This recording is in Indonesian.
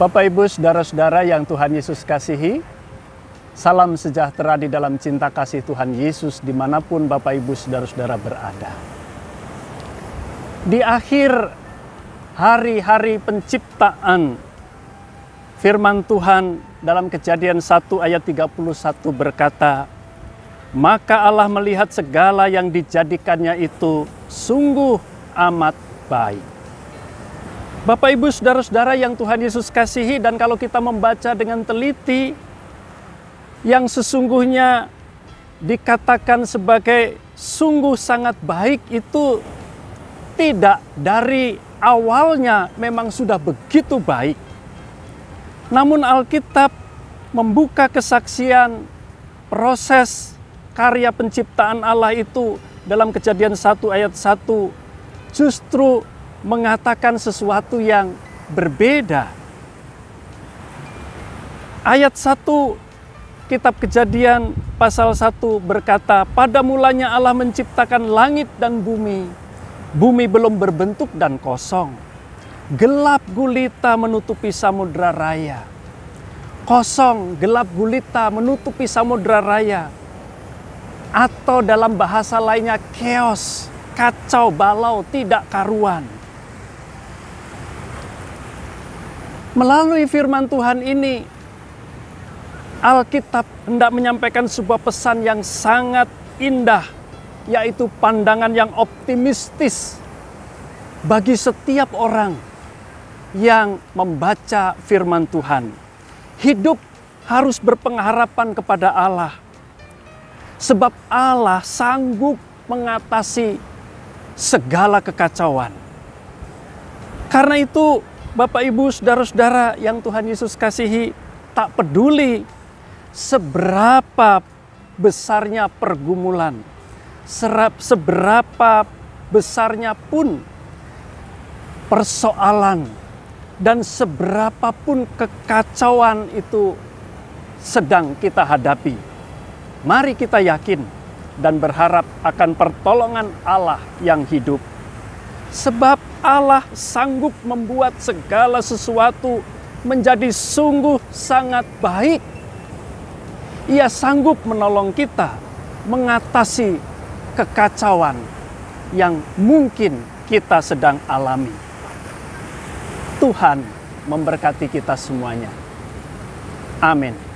Bapak, Ibu, saudara-saudara yang Tuhan Yesus kasihi, salam sejahtera di dalam cinta kasih Tuhan Yesus dimanapun Bapak, Ibu, saudara-saudara berada. Di akhir hari-hari penciptaan, firman Tuhan dalam kejadian 1 ayat 31 berkata, Maka Allah melihat segala yang dijadikannya itu sungguh amat baik. Bapak Ibu saudara-saudara yang Tuhan Yesus kasihi dan kalau kita membaca dengan teliti yang sesungguhnya dikatakan sebagai sungguh sangat baik itu tidak dari awalnya memang sudah begitu baik. Namun Alkitab membuka kesaksian proses karya penciptaan Allah itu dalam kejadian 1 ayat 1 justru mengatakan sesuatu yang berbeda. Ayat 1 kitab Kejadian pasal 1 berkata, "Pada mulanya Allah menciptakan langit dan bumi. Bumi belum berbentuk dan kosong. Gelap gulita menutupi samudra raya." Kosong, gelap gulita menutupi samudra raya. Atau dalam bahasa lainnya chaos, kacau balau tidak karuan Melalui firman Tuhan ini, Alkitab hendak menyampaikan sebuah pesan yang sangat indah, yaitu pandangan yang optimistis bagi setiap orang yang membaca firman Tuhan. Hidup harus berpengharapan kepada Allah, sebab Allah sanggup mengatasi segala kekacauan. Karena itu, Bapak Ibu, saudara-saudara yang Tuhan Yesus kasihi, tak peduli seberapa besarnya pergumulan, serap seberapa besarnya pun persoalan dan seberapa pun kekacauan itu sedang kita hadapi. Mari kita yakin dan berharap akan pertolongan Allah yang hidup. Sebab Allah sanggup membuat segala sesuatu menjadi sungguh sangat baik. Ia sanggup menolong kita mengatasi kekacauan yang mungkin kita sedang alami. Tuhan memberkati kita semuanya. Amin.